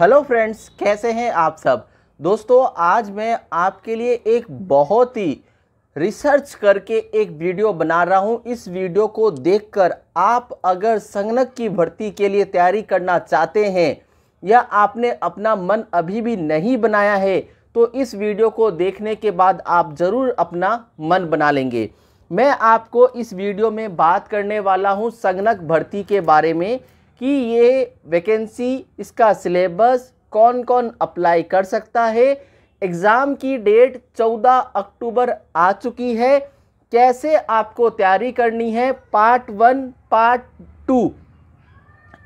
hello friends कैसे हैं आप सब दोस्तों आज मैं आपके लिए एक बहुत ही रिसर्च करके एक वीडियो बना रहा हूं इस वीडियो को देखकर आप अगर संगणक की भर्ती के लिए तैयारी करना चाहते हैं या आपने अपना मन अभी भी नहीं बनाया है तो इस वीडियो को देखने के बाद आप ज़रूर अपना मन बना लेंगे मैं आपको इस वीडियो में बात करने वाला हूं संगणक भर्ती के बारे में कि ये वैकेंसी इसका सिलेबस कौन कौन अप्लाई कर सकता है एग्ज़ाम की डेट 14 अक्टूबर आ चुकी है कैसे आपको तैयारी करनी है part one part two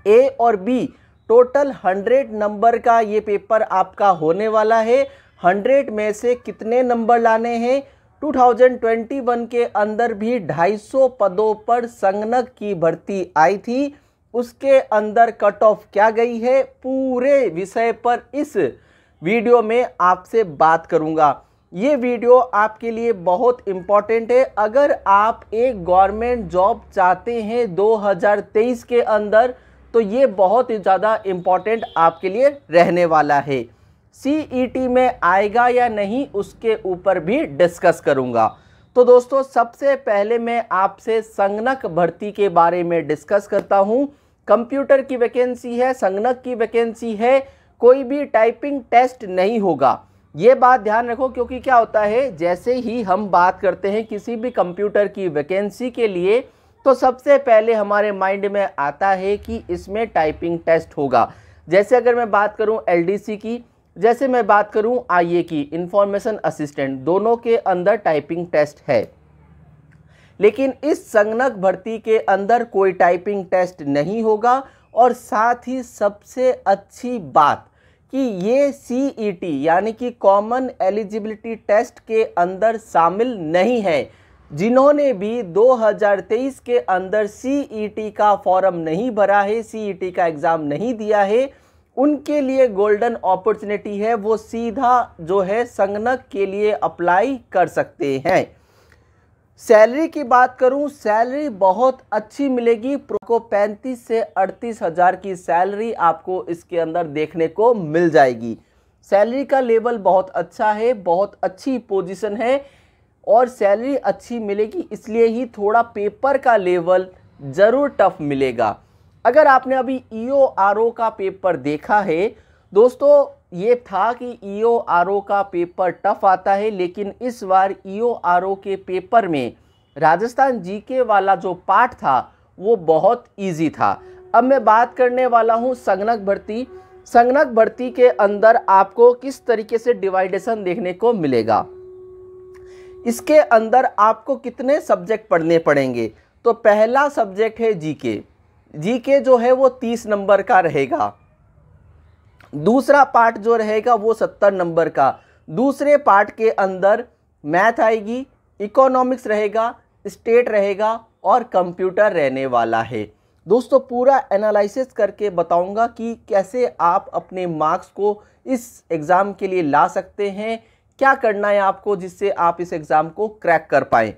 A और बी टोटल हंड्रेड नंबर का ये पेपर आपका होने वाला है हंड्रेड में से कितने नंबर लाने हैं 2021 के अंदर भी 250 पदों पर संगणक की भर्ती आई थी उसके अंदर कट ऑफ क्या गई है पूरे विषय पर इस वीडियो में आपसे बात करूंगा ये वीडियो आपके लिए बहुत इम्पॉर्टेंट है अगर आप एक गवर्नमेंट जॉब चाहते हैं 2023 के अंदर तो ये बहुत ही ज़्यादा इम्पॉर्टेंट आपके लिए रहने वाला है सी e में आएगा या नहीं उसके ऊपर भी डिस्कस करूँगा तो दोस्तों सबसे पहले मैं आपसे संगणक भर्ती के बारे में डिस्कस करता हूँ कंप्यूटर की वैकेंसी है संगणक की वैकेंसी है कोई भी टाइपिंग टेस्ट नहीं होगा ये बात ध्यान रखो क्योंकि क्या होता है जैसे ही हम बात करते हैं किसी भी कंप्यूटर की वैकेंसी के लिए तो सबसे पहले हमारे माइंड में आता है कि इसमें टाइपिंग टेस्ट होगा जैसे अगर मैं बात करूं एलडीसी की जैसे मैं बात करूं आईए की इंफॉर्मेशन असिस्टेंट दोनों के अंदर टाइपिंग टेस्ट है लेकिन इस संगणक भर्ती के अंदर कोई टाइपिंग टेस्ट नहीं होगा और साथ ही सबसे अच्छी बात कि ये सी e यानी कि कॉमन एलिजिबिलिटी टेस्ट के अंदर शामिल नहीं है जिन्होंने भी 2023 के अंदर सी e का फॉर्म नहीं भरा है सी e का एग्ज़ाम नहीं दिया है उनके लिए गोल्डन अपॉर्चुनिटी है वो सीधा जो है संगणक के लिए अप्लाई कर सकते हैं सैलरी की बात करूं सैलरी बहुत अच्छी मिलेगी को पैंतीस से अड़तीस हज़ार की सैलरी आपको इसके अंदर देखने को मिल जाएगी सैलरी का लेवल बहुत अच्छा है बहुत अच्छी पोजीशन है और सैलरी अच्छी मिलेगी इसलिए ही थोड़ा पेपर का लेवल ज़रूर टफ मिलेगा अगर आपने अभी ई ओ आर ओ का पेपर देखा है दोस्तों ये था कि ई ओ आर ओ का पेपर टफ आता है लेकिन इस बार ई ओ आर ओ के पेपर में राजस्थान जी के वाला जो पार्ट था वो बहुत ईजी था अब मैं बात करने वाला हूँ संगणक भर्ती संगणक भर्ती के अंदर आपको किस तरीके से डिवाइडेशन देखने को मिलेगा इसके अंदर आपको कितने सब्जेक्ट पढ़ने पड़ेंगे तो पहला सब्जेक्ट है जीके जी के जो है वो तीस नंबर का रहेगा दूसरा पार्ट जो रहेगा वो सत्तर नंबर का दूसरे पार्ट के अंदर मैथ आएगी इकोनॉमिक्स रहेगा स्टेट रहेगा और कंप्यूटर रहने वाला है दोस्तों पूरा एनालिसिस करके बताऊंगा कि कैसे आप अपने मार्क्स को इस एग्ज़ाम के लिए ला सकते हैं क्या करना है आपको जिससे आप इस एग्ज़ाम को क्रैक कर पाएँ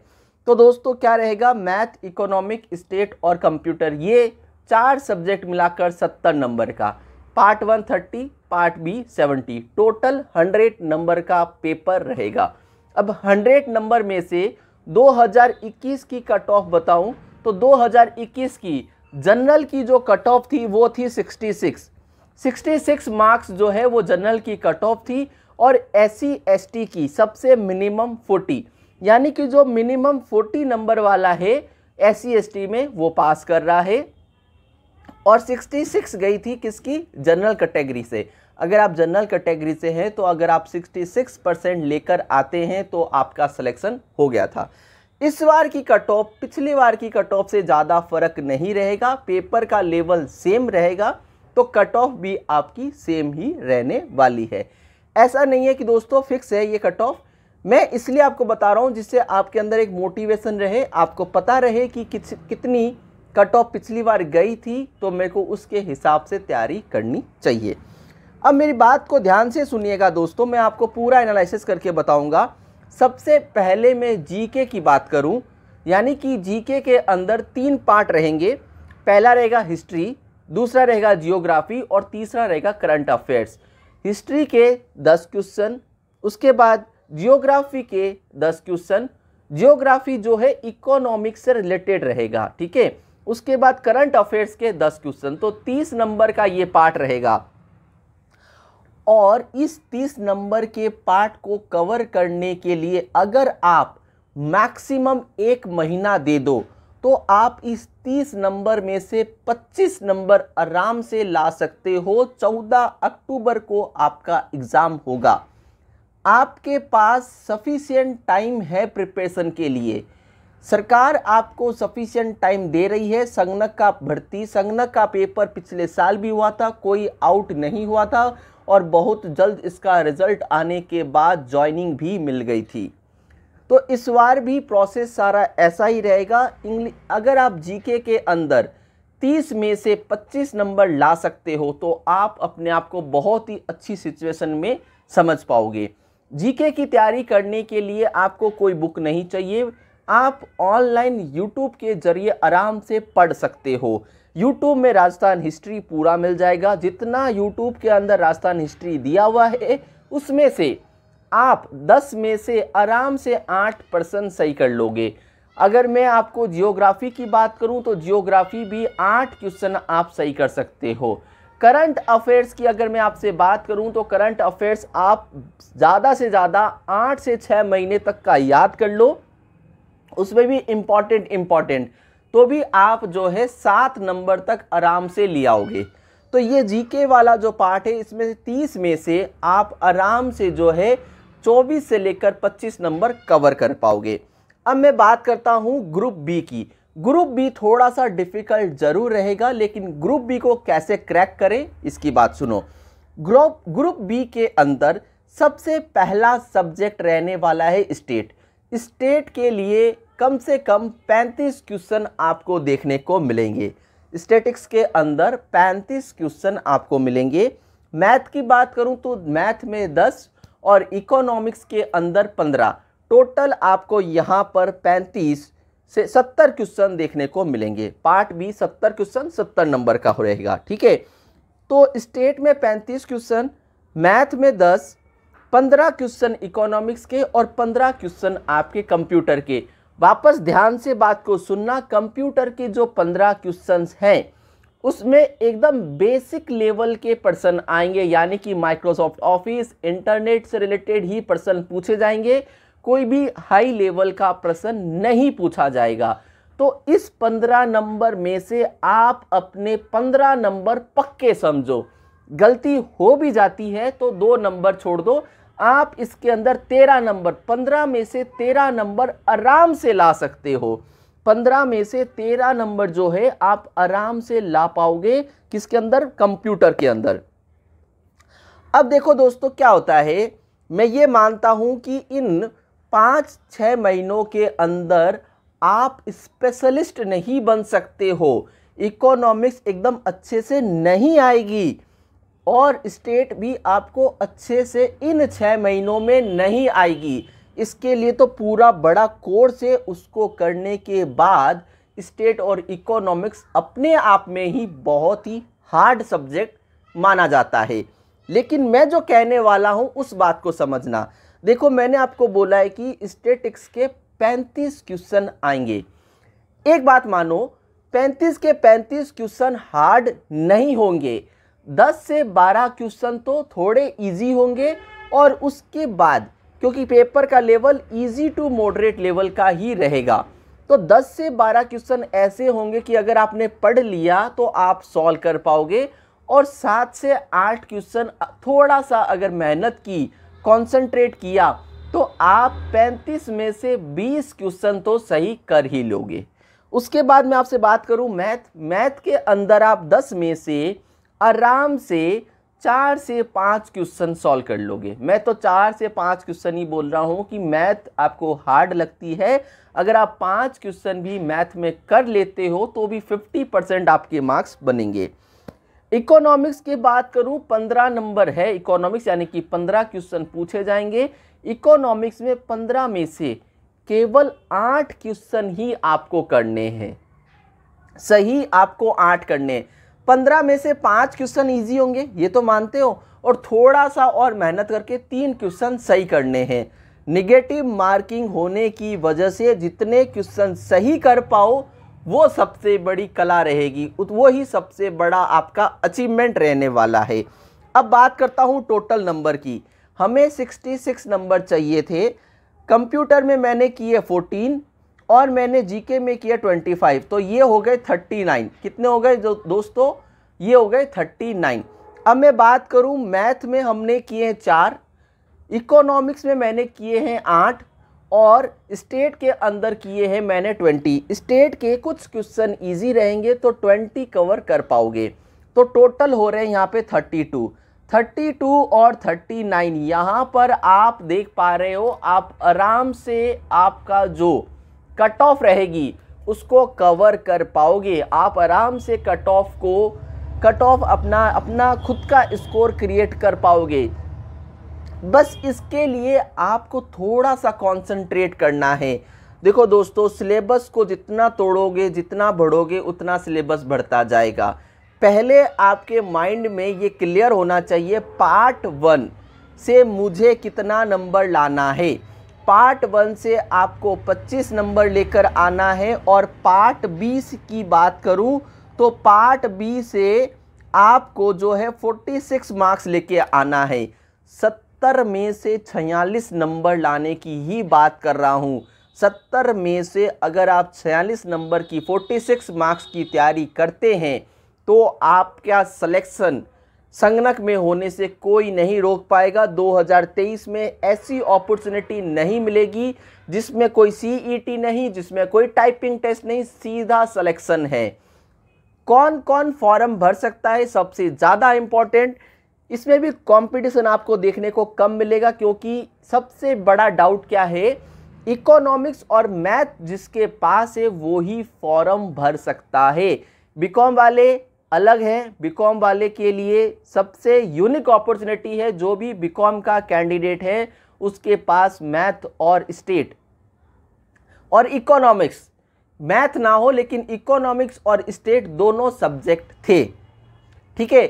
तो दोस्तों क्या रहेगा मैथ इकोनॉमिक स्टेट और कंप्यूटर ये चार सब्जेक्ट मिलाकर सत्तर नंबर का part one thirty part B seventy total hundred number का पेपर रहेगा अब हंड्रेड नंबर में से 2021 की कट ऑफ बताऊं तो 2021 की जनरल की जो कट ऑफ थी वो थी 66 66 मार्क्स जो है वो जनरल की कट ऑफ थी और एस सी की सबसे मिनिमम यानी कि जो मिनिमम फोर्टी नंबर वाला है एस सी e में वो पास कर रहा है और सिक्सटी सिक्स गई थी किसकी जनरल कैटेगरी से अगर आप जनरल कैटेगरी से हैं तो अगर आप सिक्सटी सिक्स परसेंट लेकर आते हैं तो आपका सिलेक्शन हो गया था इस बार की कट ऑफ पिछली बार की कट ऑफ से ज़्यादा फर्क नहीं रहेगा पेपर का लेवल सेम रहेगा तो कट ऑफ भी आपकी सेम ही रहने वाली है ऐसा नहीं है कि दोस्तों फिक्स है ये कट ऑफ मैं इसलिए आपको बता रहा हूँ जिससे आपके अंदर एक मोटिवेशन रहे आपको पता रहे कि कितनी कट ऑफ पिछली बार गई थी तो मेरे को उसके हिसाब से तैयारी करनी चाहिए अब मेरी बात को ध्यान से सुनिएगा दोस्तों मैं आपको पूरा एनालिसिस करके बताऊंगा सबसे पहले मैं जीके की बात करूं यानी कि जीके के अंदर तीन पार्ट रहेंगे पहला रहेगा हिस्ट्री दूसरा रहेगा जियोग्राफी और तीसरा रहेगा करंट अफेयर्स हिस्ट्री के दस क्वेश्चन उसके बाद जियोग्राफी के दस क्वेश्चन जियोग्राफी जो है इकोनॉमिक से रिलेटेड रहेगा ठीक है उसके बाद करंट अफेयर्स के दस क्वेश्चन तो तीस नंबर का ये पार्ट रहेगा और इस तीस नंबर के पार्ट को कवर करने के लिए अगर आप मैक्सिमम एक महीना दे दो तो आप इस तीस नंबर में से पच्चीस नंबर आराम से ला सकते हो चौदह अक्टूबर को आपका एग्ज़ाम होगा आपके पास सफिशियंट टाइम है प्रिपरेशन के लिए सरकार आपको सफिशियंट टाइम दे रही है संगनक का भर्ती संगनक का पेपर पिछले साल भी हुआ था कोई आउट नहीं हुआ था और बहुत जल्द इसका रिजल्ट आने के बाद ज्वाइनिंग भी मिल गई थी तो इस बार भी प्रोसेस सारा ऐसा ही रहेगा अगर आप जीके के अंदर 30 में से 25 नंबर ला सकते हो तो आप अपने आप को बहुत ही अच्छी सिचुएशन में समझ पाओगे जीके की तैयारी करने के लिए आपको कोई बुक नहीं चाहिए आप ऑनलाइन यूट्यूब के जरिए आराम से पढ़ सकते हो यूट्यूब में राजस्थान हिस्ट्री पूरा मिल जाएगा जितना यूट्यूब के अंदर राजस्थान हिस्ट्री दिया हुआ है उसमें से आप 10 में से आराम से 8 परसेंट सही कर लोगे अगर मैं आपको जियोग्राफी की बात करूं तो जियोग्राफी भी 8 क्वेश्चन आप सही कर सकते हो करंट अफेयर्स की अगर मैं आपसे बात करूं तो करंट अफेयर्स आप ज़्यादा से ज़्यादा आठ से छः महीने तक का याद कर लो उसमें भी इम्पॉर्टेंट इम्पॉर्टेंट तो भी आप जो है सात नंबर तक आराम से ले आओगे तो ये जीके वाला जो पार्ट है इसमें तीस में से आप आराम से जो है चौबीस से लेकर पच्चीस नंबर कवर कर पाओगे अब मैं बात करता हूँ ग्रुप बी की ग्रुप बी थोड़ा सा डिफिकल्ट जरूर रहेगा लेकिन ग्रुप बी को कैसे क्रैक करें इसकी बात सुनो ग्रुप ग्रुप बी के अंदर सबसे पहला सब्जेक्ट रहने वाला है स्टेट स्टेट के लिए कम से कम 35 क्वेश्चन आपको देखने को मिलेंगे स्टेटिक्स के अंदर 35 क्वेश्चन आपको मिलेंगे मैथ की बात करूं तो मैथ में 10 और इकोनॉमिक्स के अंदर 15 टोटल आपको यहां पर पैंतीस से सत्तर क्वेश्चन देखने को मिलेंगे पार्ट बी सत्तर क्वेश्चन सत्तर नंबर का हो रहेगा ठीक है तो स्टेट में पैंतीस क्वेश्चन मैथ में दस पंद्रह क्वेश्चन इकोनॉमिक्स के और पंद्रह क्वेश्चन आपके कंप्यूटर के वापस ध्यान से बात को सुनना कंप्यूटर के जो पंद्रह क्वेश्चन हैं उसमें एकदम बेसिक लेवल के पर्सन आएंगे यानी कि माइक्रोसॉफ्ट ऑफिस इंटरनेट से रिलेटेड ही पर्सन पूछे जाएंगे कोई भी हाई लेवल का प्रश्न नहीं पूछा जाएगा तो इस पंद्रह नंबर में से आप अपने पंद्रह नंबर पक्के समझो गलती हो भी जाती है तो दो नंबर छोड़ दो आप इसके अंदर तेरह नंबर पंद्रह में से तेरह नंबर आराम से ला सकते हो पंद्रह में से तेरह नंबर जो है आप आराम से ला पाओगे किसके अंदर कंप्यूटर के अंदर अब देखो दोस्तों क्या होता है मैं ये मानता हूँ कि इन पाँच छः महीनों के अंदर आप स्पेशलिस्ट नहीं बन सकते हो इकोनॉमिक्स एकदम अच्छे से नहीं आएगी और स्टेट भी आपको अच्छे से इन छः महीनों में नहीं आएगी इसके लिए तो पूरा बड़ा कोर्स है उसको करने के बाद स्टेट और इकोनॉमिक्स अपने आप में ही बहुत ही हार्ड सब्जेक्ट माना जाता है लेकिन मैं जो कहने वाला हूँ उस बात को समझना देखो मैंने आपको बोला है कि स्टेटिक्स के 35 क्वेश्चन आएंगे एक बात मानो 35 के 35 क्वेश्चन हार्ड नहीं होंगे 10 से 12 क्वेश्चन तो थोड़े इजी होंगे और उसके बाद क्योंकि पेपर का level easy to moderate level का ही रहेगा तो 10 से 12 क्वेश्चन ऐसे होंगे कि अगर आपने पढ़ लिया तो आप सॉल्व कर पाओगे और सात से आठ क्वेश्चन थोड़ा सा अगर मेहनत की कॉन्सेंट्रेट किया तो आप 35 में से 20 क्वेश्चन तो सही कर ही लोगे उसके बाद मैं आपसे बात करूं मैथ मैथ के अंदर आप 10 में से आराम से चार से पाँच क्वेश्चन सॉल्व कर लोगे मैं तो चार से पाँच क्वेश्चन ही बोल रहा हूँ कि मैथ आपको हार्ड लगती है अगर आप पाँच क्वेश्चन भी मैथ में कर लेते हो तो भी फिफ्टी परसेंट आपके मार्क्स बनेंगे इकोनॉमिक्स की बात करूं पंद्रह नंबर है इकोनॉमिक्स यानी कि पंद्रह क्वेश्चन पूछे जाएंगे इकोनॉमिक्स में पंद्रह में से केवल आठ क्वेश्चन ही आपको करने हैं सही आपको आठ करने हैं पंद्रह में से पाँच क्वेश्चन ईजी होंगे ये तो मानते हो और थोड़ा सा और मेहनत करके तीन क्वेश्चन सही करने हैं निगेटिव मार्किंग होने की वजह से जितने क्वेश्चन सही कर पाओ वो सबसे बड़ी कला रहेगी वो ही सबसे बड़ा आपका अचीवमेंट रहने वाला है अब बात करता हूँ टोटल नंबर की हमें 66 नंबर चाहिए थे कंप्यूटर में मैंने किए 14 और मैंने जीके में किया 25 तो ये हो गए 39 कितने हो गए दोस्तों ये हो गए 39 अब मैं बात करूँ मैथ में हमने किए हैं चार इकोनॉमिक्स में मैंने किए हैं आठ और स्टेट के अंदर किए हैं मैंने ट्वेंटी स्टेट के कुछ क्वेश्चन इजी रहेंगे तो ट्वेंटी कवर कर पाओगे तो टोटल हो रहे हैं यहाँ पे थर्टी टू थर्टी टू और थर्टी नाइन यहाँ पर आप देख पा रहे हो आप आराम से आपका जो कट ऑफ रहेगी उसको कवर कर पाओगे आप आराम से कट ऑफ को कट ऑफ अपना अपना खुद का स्कोर क्रिएट कर पाओगे बस इसके लिए आपको थोड़ा सा कॉन्सनट्रेट करना है देखो दोस्तों सिलेबस को जितना तोड़ोगे जितना बढ़ोगे उतना सिलेबस बढ़ता जाएगा पहले आपके माइंड में ये क्लियर होना चाहिए पार्ट वन से मुझे कितना नंबर लाना है पार्ट वन से आपको 25 नंबर लेकर आना है और पार्ट बी की बात करूं तो पार्ट बी से आपको जो है 46 मार्क्स लेके आना है सत्तर में से छियालीस नंबर लाने की ही बात कर रहा हूँ सत्तर में से अगर आप छियालीस नंबर की फोर्टी सिक्स मार्क्स की तैयारी करते हैं तो आपका सिलेक्शन संगनक में होने से कोई नहीं रोक पाएगा 2023 में ऐसी अपॉर्चुनिटी नहीं मिलेगी जिसमें कोई सीईटी e नहीं जिसमें कोई टाइपिंग टेस्ट नहीं सीधा सिलेक्शन है कौन कौन फॉर्म भर सकता है सबसे ज़्यादा इम्पॉर्टेंट इसमें भी कंपटीशन आपको देखने को कम मिलेगा क्योंकि सबसे बड़ा डाउट क्या है इकोनॉमिक्स और मैथ जिसके पास है वो ही फॉर्म भर सकता है बीकॉम वाले अलग हैं बीकॉम वाले के लिए सबसे यूनिक अपॉर्चुनिटी है जो भी बीकॉम का कैंडिडेट है उसके पास मैथ और स्टेट और इकोनॉमिक्स मैथ ना हो लेकिन इकोनॉमिक्स और स्टेट दोनों सब्जेक्ट थे ठीक है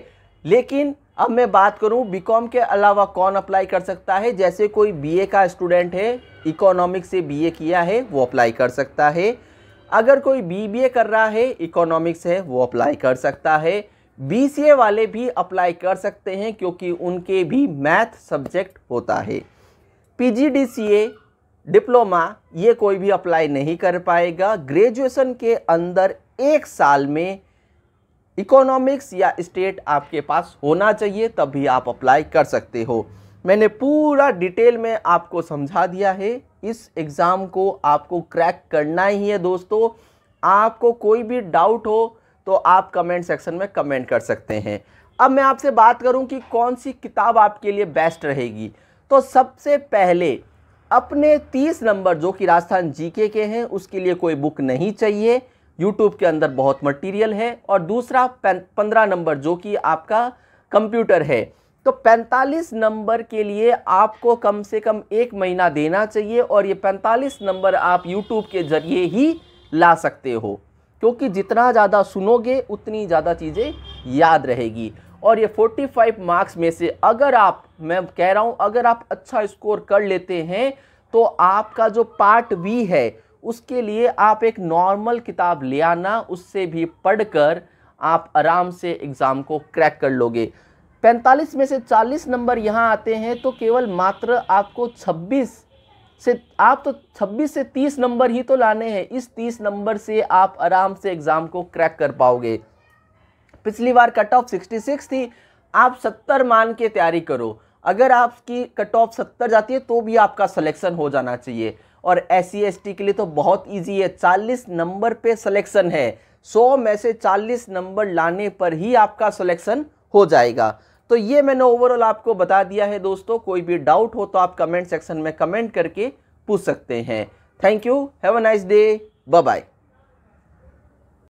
लेकिन अब मैं बात करूं बीकॉम के अलावा कौन अप्लाई कर सकता है जैसे कोई बीए का स्टूडेंट है इकोनॉमिक्स से बीए किया है वो अप्लाई कर सकता है अगर कोई बीबीए कर रहा है इकोनॉमिक्स है वो अप्लाई कर सकता है बीसीए वाले भी अप्लाई कर सकते हैं क्योंकि उनके भी मैथ सब्जेक्ट होता है पीजीडीसीए डिप्लोमा ये कोई भी अप्लाई नहीं कर पाएगा ग्रेजुएसन के अंदर एक साल में इकोनॉमिक्स या स्टेट आपके पास होना चाहिए तभी आप अप्लाई कर सकते हो मैंने पूरा डिटेल में आपको समझा दिया है इस एग्ज़ाम को आपको क्रैक करना ही है दोस्तों आपको कोई भी डाउट हो तो आप कमेंट सेक्शन में कमेंट कर सकते हैं अब मैं आपसे बात करूं कि कौन सी किताब आपके लिए बेस्ट रहेगी तो सबसे पहले अपने तीस नंबर जो कि राजस्थान जीके के हैं उसके लिए कोई बुक नहीं चाहिए YouTube के अंदर बहुत मटेरियल है और दूसरा पंद्रह नंबर जो कि आपका कंप्यूटर है तो 45 नंबर के लिए आपको कम से कम एक महीना देना चाहिए और ये 45 नंबर आप YouTube के ज़रिए ही ला सकते हो क्योंकि जितना ज़्यादा सुनोगे उतनी ज़्यादा चीज़ें याद रहेगी और ये 45 मार्क्स में से अगर आप मैं कह रहा हूँ अगर आप अच्छा स्कोर कर लेते हैं तो आपका जो पार्ट बी है उसके लिए आप एक नॉर्मल किताब ले आना उससे भी पढ़कर आप आराम से एग्ज़ाम को क्रैक कर लोगे 45 में से 40 नंबर यहाँ आते हैं तो केवल मात्र आपको 26 से आप तो 26 से 30 नंबर ही तो लाने हैं इस 30 नंबर से आप आराम से एग्ज़ाम को क्रैक कर पाओगे पिछली बार कट ऑफ 66 थी आप 70 मान के तैयारी करो अगर आपकी कट ऑफ 70 जाती है तो भी आपका सिलेक्शन हो जाना चाहिए और एस सी e के लिए तो बहुत ईजी है चालीस नंबर पे सलेक्शन है सौ में से चालीस नंबर लाने पर ही आपका सलेक्शन हो जाएगा तो ये मैंने ओवरऑल आपको बता दिया है दोस्तों कोई भी डाउट हो तो आप कमेंट सेक्शन में कमेंट करके पूछ सकते हैं thank you have a nice day bye